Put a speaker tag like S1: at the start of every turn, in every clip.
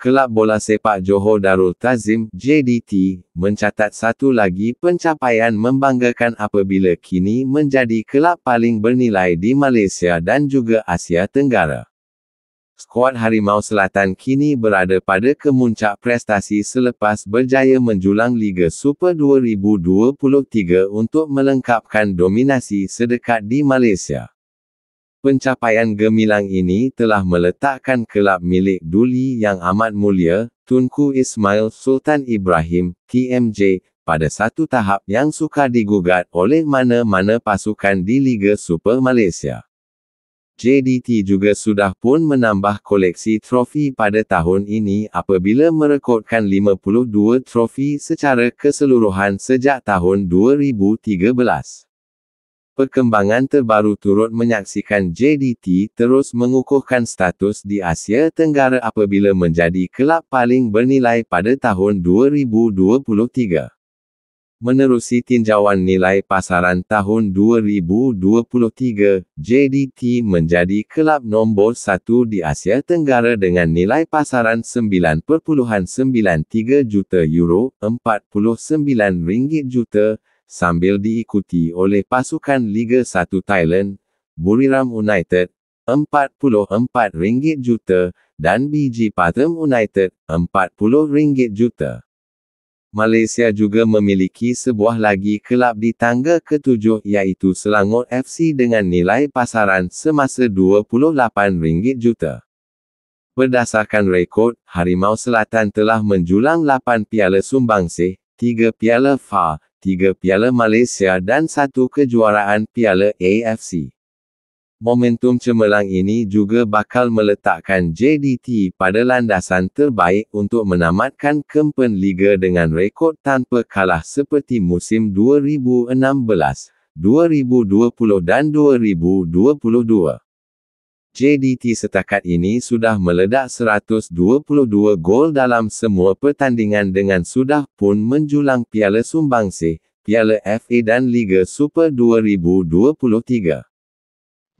S1: Kelab Bola Sepak Johor Darul Tazim, JDT, mencatat satu lagi pencapaian membanggakan apabila kini menjadi kelab paling bernilai di Malaysia dan juga Asia Tenggara. Skuad Harimau Selatan kini berada pada kemuncak prestasi selepas berjaya menjulang Liga Super 2023 untuk melengkapkan dominasi sedekat di Malaysia. Pencapaian gemilang ini telah meletakkan kelab milik Duli yang amat mulia, Tunku Ismail Sultan Ibrahim, TMJ, pada satu tahap yang sukar digugat oleh mana-mana pasukan di Liga Super Malaysia. JDT juga sudah pun menambah koleksi trofi pada tahun ini apabila merekodkan 52 trofi secara keseluruhan sejak tahun 2013 perkembangan terbaru turut menyaksikan JDT terus mengukuhkan status di Asia Tenggara apabila menjadi kelab paling bernilai pada tahun 2023. Menerusi tinjauan nilai pasaran tahun 2023, JDT menjadi kelab nombor satu di Asia Tenggara dengan nilai pasaran 9.93 juta euro, 49 ringgit juta, sambil diikuti oleh pasukan Liga 1 Thailand, Buriram United, RM44 juta dan BG Patam United, RM40 juta. Malaysia juga memiliki sebuah lagi kelab di tangga ketujuh iaitu Selangor FC dengan nilai pasaran semasa RM28 juta. Berdasarkan rekod, Harimau Selatan telah menjulang 8 piala sumbangsih, 3 piala FA, tiga Piala Malaysia dan satu kejuaraan Piala AFC. Momentum cemerlang ini juga bakal meletakkan JDT pada landasan terbaik untuk menamatkan kempen liga dengan rekod tanpa kalah seperti musim 2016, 2020 dan 2022. JDT setakat ini sudah meledak 122 gol dalam semua pertandingan dengan sudah pun menjulang Piala Sumbangsih, Piala FA dan Liga Super 2023.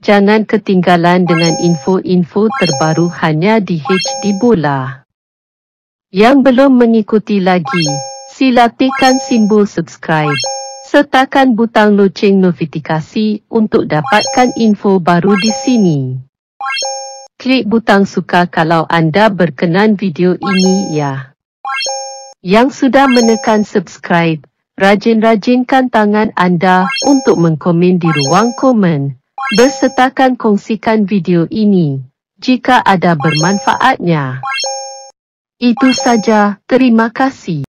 S2: Jangan ketinggalan dengan info-info terbaru hanya di HD Bola. Yang belum mengikuti lagi, sila tekan simbol subscribe. Sertakan butang loceng notifikasi untuk dapatkan info baru di sini. Klik butang suka kalau anda berkenan video ini ya. Yang sudah menekan subscribe, rajin-rajinkan tangan anda untuk mengkomen di ruang komen. Bersertakan kongsikan video ini jika ada bermanfaatnya. Itu saja, terima kasih.